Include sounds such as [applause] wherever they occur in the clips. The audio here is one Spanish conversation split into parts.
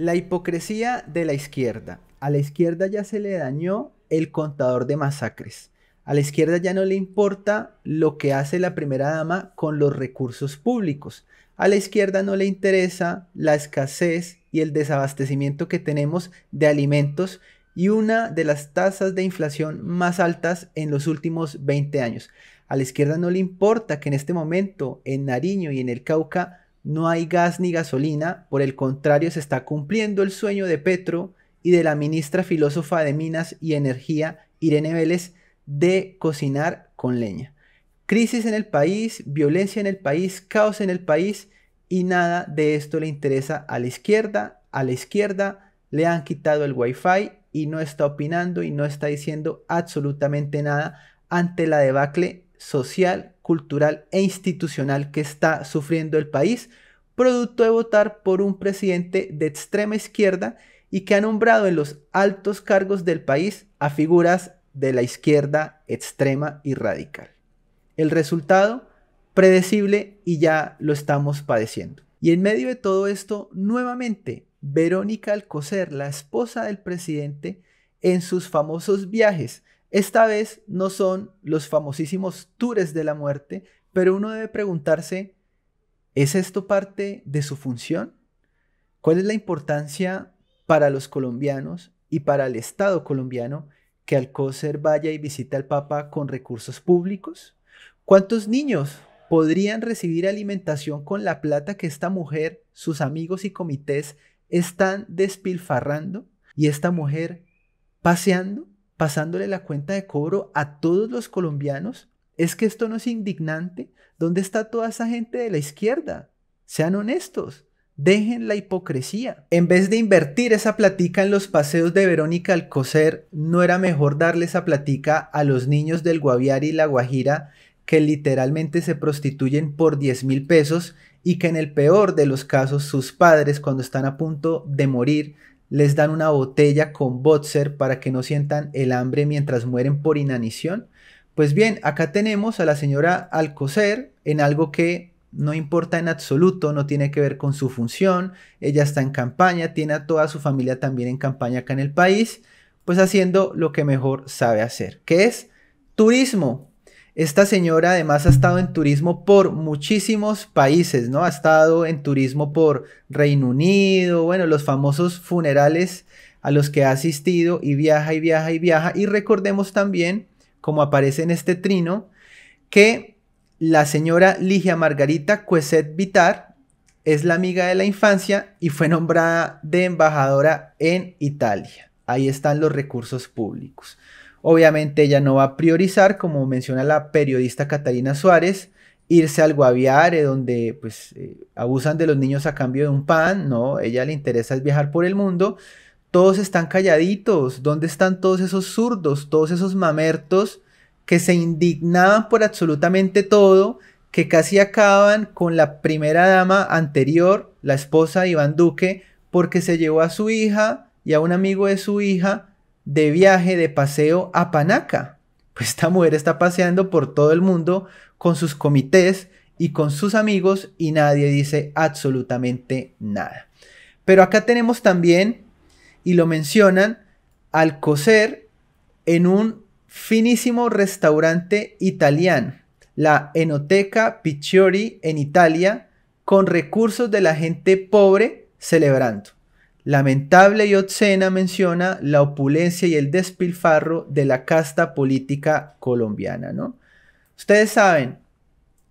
La hipocresía de la izquierda. A la izquierda ya se le dañó el contador de masacres. A la izquierda ya no le importa lo que hace la primera dama con los recursos públicos. A la izquierda no le interesa la escasez y el desabastecimiento que tenemos de alimentos y una de las tasas de inflación más altas en los últimos 20 años. A la izquierda no le importa que en este momento en Nariño y en el Cauca no hay gas ni gasolina, por el contrario se está cumpliendo el sueño de Petro y de la ministra filósofa de Minas y Energía, Irene Vélez, de cocinar con leña. Crisis en el país, violencia en el país, caos en el país y nada de esto le interesa a la izquierda. A la izquierda le han quitado el wifi y no está opinando y no está diciendo absolutamente nada ante la debacle social cultural e institucional que está sufriendo el país, producto de votar por un presidente de extrema izquierda y que ha nombrado en los altos cargos del país a figuras de la izquierda extrema y radical. El resultado, predecible y ya lo estamos padeciendo. Y en medio de todo esto, nuevamente, Verónica Alcocer, la esposa del presidente, en sus famosos viajes, esta vez no son los famosísimos tours de la muerte, pero uno debe preguntarse, ¿es esto parte de su función? ¿Cuál es la importancia para los colombianos y para el Estado colombiano que Alcócer vaya y visite al Papa con recursos públicos? ¿Cuántos niños podrían recibir alimentación con la plata que esta mujer, sus amigos y comités están despilfarrando y esta mujer paseando? pasándole la cuenta de cobro a todos los colombianos? ¿Es que esto no es indignante? ¿Dónde está toda esa gente de la izquierda? Sean honestos. Dejen la hipocresía. En vez de invertir esa platica en los paseos de Verónica Alcocer, ¿no era mejor darle esa platica a los niños del Guaviare y la Guajira que literalmente se prostituyen por 10 mil pesos y que en el peor de los casos sus padres cuando están a punto de morir les dan una botella con Botzer para que no sientan el hambre mientras mueren por inanición? Pues bien, acá tenemos a la señora Alcocer en algo que no importa en absoluto, no tiene que ver con su función, ella está en campaña, tiene a toda su familia también en campaña acá en el país, pues haciendo lo que mejor sabe hacer, que es turismo. Esta señora además ha estado en turismo por muchísimos países, ¿no? Ha estado en turismo por Reino Unido, bueno, los famosos funerales a los que ha asistido y viaja y viaja y viaja. Y recordemos también, como aparece en este trino, que la señora Ligia Margarita Cueset Vitar es la amiga de la infancia y fue nombrada de embajadora en Italia. Ahí están los recursos públicos. Obviamente ella no va a priorizar, como menciona la periodista Catalina Suárez, irse al Guaviare, donde pues eh, abusan de los niños a cambio de un pan, no, ella le interesa es viajar por el mundo. Todos están calladitos, ¿dónde están todos esos zurdos, todos esos mamertos que se indignaban por absolutamente todo, que casi acaban con la primera dama anterior, la esposa de Iván Duque, porque se llevó a su hija y a un amigo de su hija de viaje, de paseo a Panaca. Pues esta mujer está paseando por todo el mundo con sus comités y con sus amigos y nadie dice absolutamente nada. Pero acá tenemos también, y lo mencionan, al coser en un finísimo restaurante italiano, la Enoteca piccioli en Italia, con recursos de la gente pobre celebrando. Lamentable y obscena menciona la opulencia y el despilfarro de la casta política colombiana, ¿no? Ustedes saben,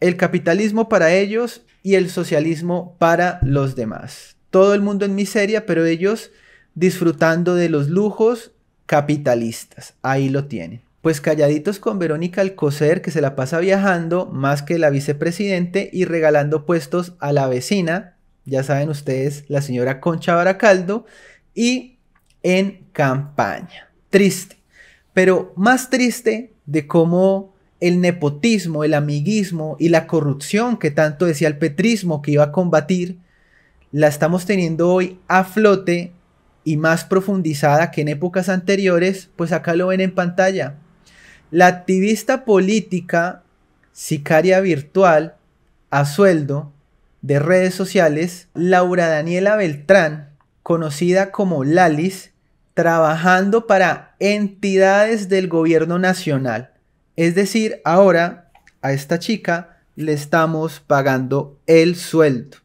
el capitalismo para ellos y el socialismo para los demás. Todo el mundo en miseria, pero ellos disfrutando de los lujos capitalistas. Ahí lo tienen. Pues calladitos con Verónica Alcocer, que se la pasa viajando más que la vicepresidente y regalando puestos a la vecina ya saben ustedes, la señora Concha Baracaldo, y en campaña. Triste, pero más triste de cómo el nepotismo, el amiguismo y la corrupción que tanto decía el petrismo que iba a combatir, la estamos teniendo hoy a flote y más profundizada que en épocas anteriores, pues acá lo ven en pantalla. La activista política, sicaria virtual, a sueldo, de redes sociales, Laura Daniela Beltrán, conocida como Lalis, trabajando para entidades del gobierno nacional. Es decir, ahora a esta chica le estamos pagando el sueldo.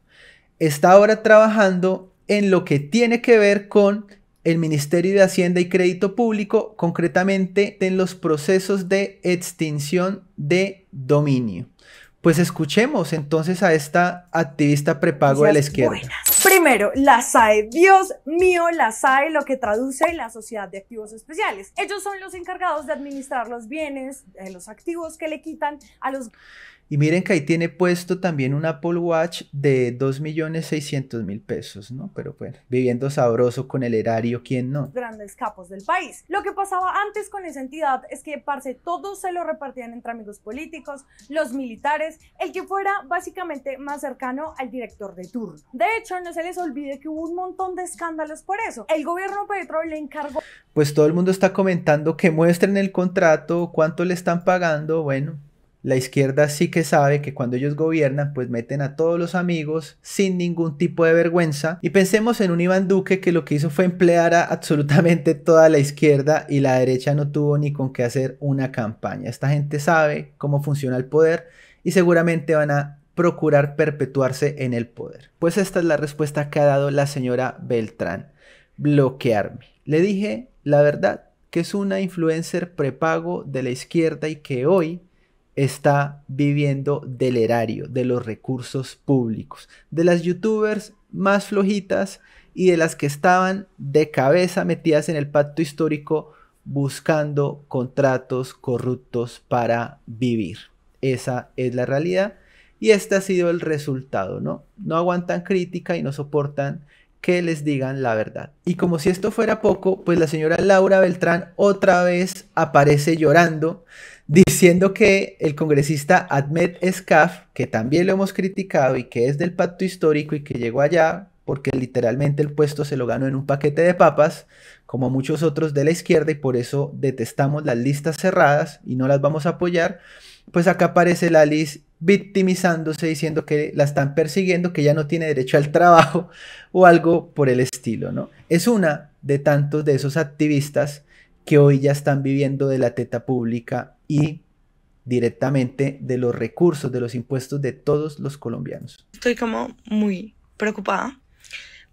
Está ahora trabajando en lo que tiene que ver con el Ministerio de Hacienda y Crédito Público, concretamente en los procesos de extinción de dominio. Pues escuchemos entonces a esta activista prepago de la izquierda. Primero, la SAE, Dios mío, la SAE, lo que traduce la Sociedad de Activos Especiales. Ellos son los encargados de administrar los bienes, eh, los activos que le quitan a los... Y miren que ahí tiene puesto también un Apple Watch de 2.600.000 pesos, ¿no? Pero bueno, viviendo sabroso con el erario, ¿quién no? Grandes capos del país. Lo que pasaba antes con esa entidad es que, parce, todos se lo repartían entre amigos políticos, los militares, el que fuera básicamente más cercano al director de turno. De hecho, no se les olvide que hubo un montón de escándalos por eso. El gobierno Petro le encargó... Pues todo el mundo está comentando que muestren el contrato, cuánto le están pagando, bueno, la izquierda sí que sabe que cuando ellos gobiernan, pues meten a todos los amigos sin ningún tipo de vergüenza. Y pensemos en un Iván Duque que lo que hizo fue emplear a absolutamente toda la izquierda y la derecha no tuvo ni con qué hacer una campaña. Esta gente sabe cómo funciona el poder y seguramente van a procurar perpetuarse en el poder. Pues esta es la respuesta que ha dado la señora Beltrán. Bloquearme. Le dije la verdad que es una influencer prepago de la izquierda y que hoy está viviendo del erario, de los recursos públicos, de las youtubers más flojitas y de las que estaban de cabeza metidas en el pacto histórico buscando contratos corruptos para vivir. Esa es la realidad y este ha sido el resultado, ¿no? No aguantan crítica y no soportan que les digan la verdad. Y como si esto fuera poco, pues la señora Laura Beltrán otra vez aparece llorando, diciendo que el congresista Ahmed Escaf, que también lo hemos criticado y que es del pacto histórico y que llegó allá porque literalmente el puesto se lo ganó en un paquete de papas, como muchos otros de la izquierda y por eso detestamos las listas cerradas y no las vamos a apoyar, pues acá aparece la, victimizándose, diciendo que la están persiguiendo, que ya no tiene derecho al trabajo [laughs] o algo por el estilo, ¿no? Es una de tantos de esos activistas que hoy ya están viviendo de la teta pública y directamente de los recursos, de los impuestos de todos los colombianos. Estoy como muy preocupada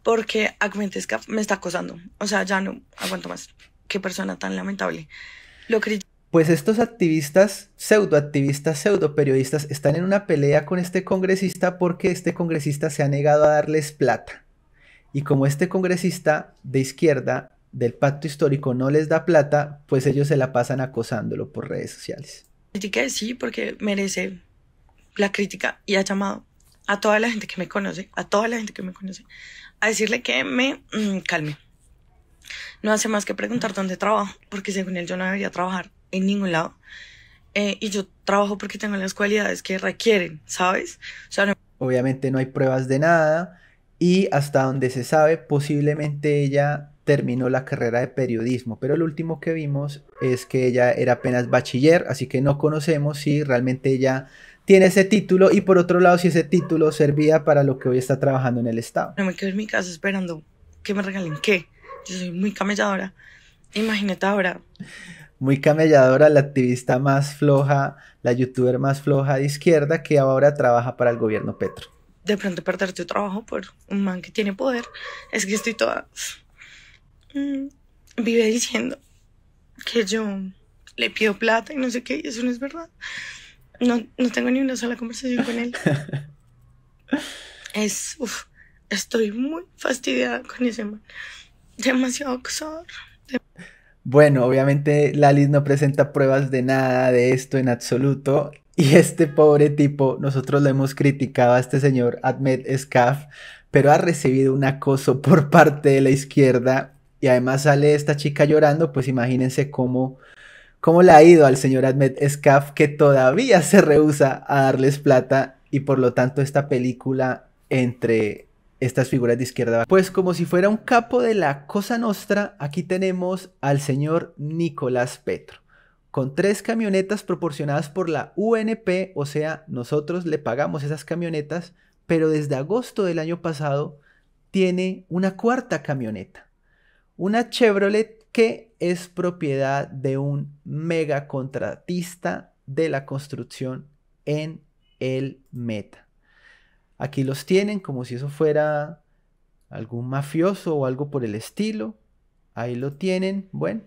porque Agmentesca me está acosando. O sea, ya no aguanto más. Qué persona tan lamentable. Lo pues estos activistas, pseudoactivistas, periodistas, están en una pelea con este congresista porque este congresista se ha negado a darles plata. Y como este congresista de izquierda del pacto histórico no les da plata, pues ellos se la pasan acosándolo por redes sociales. Crítica sí, porque merece la crítica y ha llamado a toda la gente que me conoce, a toda la gente que me conoce, a decirle que me mm, calme. No hace más que preguntar dónde trabajo, porque según él yo no debería trabajar en ningún lado. Eh, y yo trabajo porque tengo las cualidades que requieren, ¿sabes? O sea, Obviamente no hay pruebas de nada y hasta donde se sabe, posiblemente ella terminó la carrera de periodismo, pero lo último que vimos es que ella era apenas bachiller, así que no conocemos si realmente ella tiene ese título y por otro lado si ese título servía para lo que hoy está trabajando en el Estado. No me quedo en mi casa esperando que me regalen qué. Yo soy muy camelladora. Imagínate ahora muy camelladora, la activista más floja, la youtuber más floja de izquierda que ahora trabaja para el gobierno Petro. De pronto perder tu trabajo por un man que tiene poder. Es que estoy toda... Mm, vive diciendo que yo le pido plata y no sé qué, y eso no es verdad. No, tengo ni una sola conversación con él. [laughs] es... Uf, estoy muy fastidiada con ese man. Demasiado acosador. Bueno, obviamente Lalit no presenta pruebas de nada de esto en absoluto. Y este pobre tipo, nosotros lo hemos criticado a este señor Ahmed Scaf, pero ha recibido un acoso por parte de la izquierda. Y además sale esta chica llorando, pues imagínense cómo, cómo le ha ido al señor Ahmed Scaf, que todavía se rehúsa a darles plata. Y por lo tanto esta película entre estas figuras de izquierda. Pues como si fuera un capo de la Cosa Nostra, aquí tenemos al señor Nicolás Petro, con tres camionetas proporcionadas por la UNP, o sea, nosotros le pagamos esas camionetas, pero desde agosto del año pasado tiene una cuarta camioneta, una Chevrolet que es propiedad de un mega contratista de la construcción en el Meta. Aquí los tienen como si eso fuera algún mafioso o algo por el estilo. Ahí lo tienen. Bueno,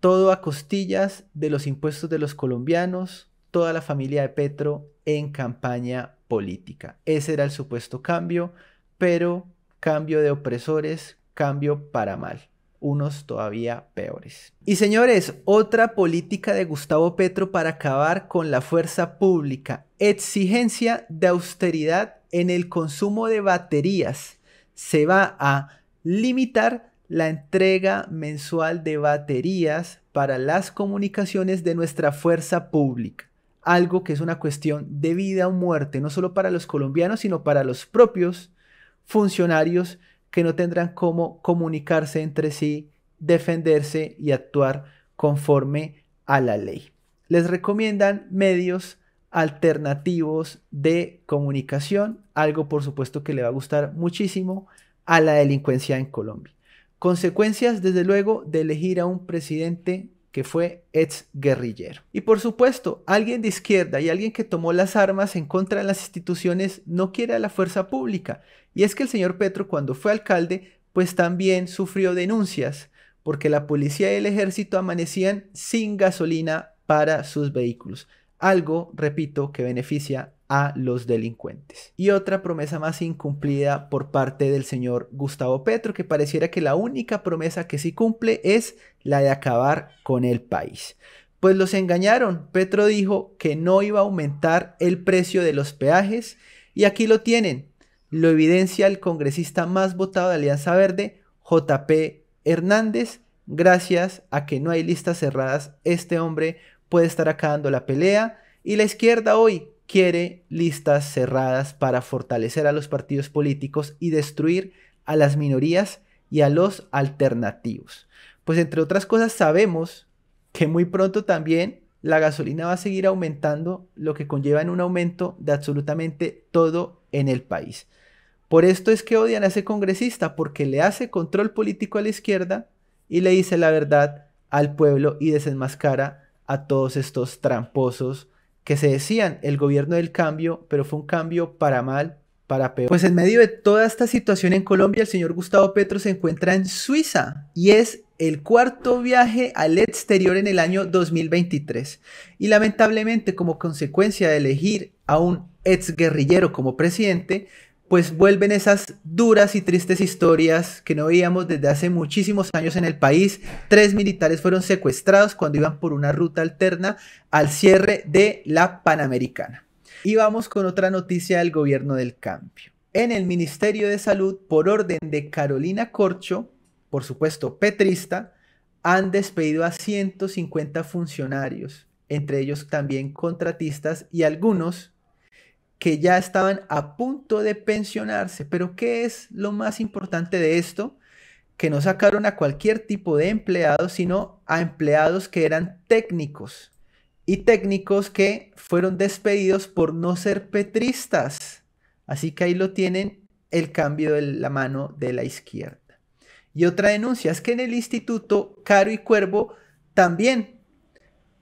todo a costillas de los impuestos de los colombianos, toda la familia de Petro en campaña política. Ese era el supuesto cambio, pero cambio de opresores, cambio para mal unos todavía peores. Y señores, otra política de Gustavo Petro para acabar con la fuerza pública, exigencia de austeridad en el consumo de baterías. Se va a limitar la entrega mensual de baterías para las comunicaciones de nuestra fuerza pública. Algo que es una cuestión de vida o muerte, no solo para los colombianos, sino para los propios funcionarios que no tendrán cómo comunicarse entre sí, defenderse y actuar conforme a la ley. Les recomiendan medios alternativos de comunicación, algo por supuesto que le va a gustar muchísimo a la delincuencia en Colombia. Consecuencias, desde luego, de elegir a un presidente que fue ex guerrillero. Y por supuesto, alguien de izquierda y alguien que tomó las armas en contra de las instituciones no quiere a la fuerza pública. Y es que el señor Petro cuando fue alcalde, pues también sufrió denuncias, porque la policía y el ejército amanecían sin gasolina para sus vehículos. Algo, repito, que beneficia a los delincuentes. Y otra promesa más incumplida por parte del señor Gustavo Petro, que pareciera que la única promesa que sí cumple es la de acabar con el país. Pues los engañaron. Petro dijo que no iba a aumentar el precio de los peajes y aquí lo tienen. Lo evidencia el congresista más votado de Alianza Verde, JP Hernández. Gracias a que no hay listas cerradas, este hombre puede estar acabando la pelea. Y la izquierda hoy quiere listas cerradas para fortalecer a los partidos políticos y destruir a las minorías y a los alternativos. Pues entre otras cosas sabemos que muy pronto también la gasolina va a seguir aumentando, lo que conlleva en un aumento de absolutamente todo en el país. Por esto es que odian a ese congresista, porque le hace control político a la izquierda y le dice la verdad al pueblo y desenmascara a todos estos tramposos que se decían el gobierno del cambio, pero fue un cambio para mal, para peor. Pues en medio de toda esta situación en Colombia, el señor Gustavo Petro se encuentra en Suiza y es el cuarto viaje al exterior en el año 2023. Y lamentablemente, como consecuencia de elegir a un ex guerrillero como presidente, pues vuelven esas duras y tristes historias que no veíamos desde hace muchísimos años en el país. Tres militares fueron secuestrados cuando iban por una ruta alterna al cierre de la Panamericana. Y vamos con otra noticia del gobierno del cambio. En el Ministerio de Salud, por orden de Carolina Corcho, por supuesto petrista, han despedido a 150 funcionarios, entre ellos también contratistas y algunos que ya estaban a punto de pensionarse. Pero ¿qué es lo más importante de esto? Que no sacaron a cualquier tipo de empleado, sino a empleados que eran técnicos y técnicos que fueron despedidos por no ser petristas. Así que ahí lo tienen el cambio de la mano de la izquierda. Y otra denuncia es que en el instituto Caro y Cuervo también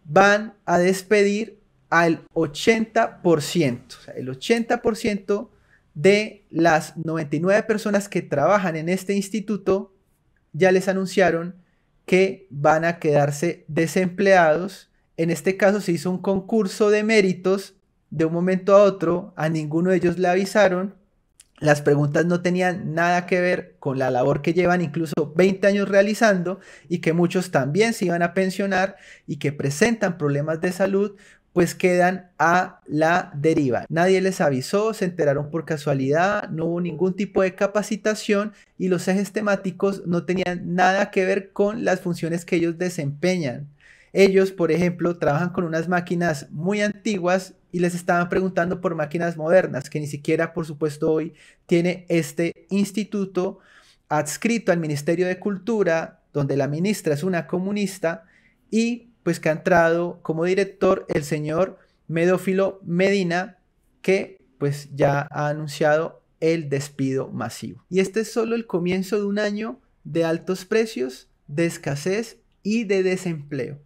van a despedir al 80%. el 80% de las 99 personas que trabajan en este instituto ya les anunciaron que van a quedarse desempleados. En este caso se hizo un concurso de méritos de un momento a otro, a ninguno de ellos le avisaron. Las preguntas no tenían nada que ver con la labor que llevan incluso 20 años realizando y que muchos también se iban a pensionar y que presentan problemas de salud pues quedan a la deriva. Nadie les avisó, se enteraron por casualidad, no hubo ningún tipo de capacitación y los ejes temáticos no tenían nada que ver con las funciones que ellos desempeñan. Ellos, por ejemplo, trabajan con unas máquinas muy antiguas y les estaban preguntando por máquinas modernas, que ni siquiera, por supuesto, hoy tiene este instituto adscrito al Ministerio de Cultura, donde la ministra es una comunista, y pues que ha entrado como director el señor Medófilo Medina, que pues ya ha anunciado el despido masivo. Y este es solo el comienzo de un año de altos precios, de escasez y de desempleo.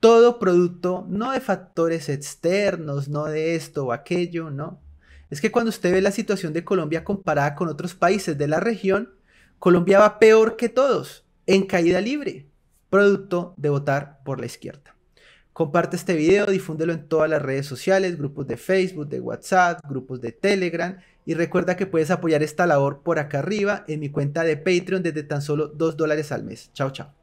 Todo producto no de factores externos, no de esto o aquello, no. Es que cuando usted ve la situación de Colombia comparada con otros países de la región, Colombia va peor que todos, en caída libre producto de votar por la izquierda. Comparte este video, difúndelo en todas las redes sociales, grupos de Facebook, de WhatsApp, grupos de Telegram y recuerda que puedes apoyar esta labor por acá arriba en mi cuenta de Patreon desde tan solo 2 dólares al mes. Chao, chao.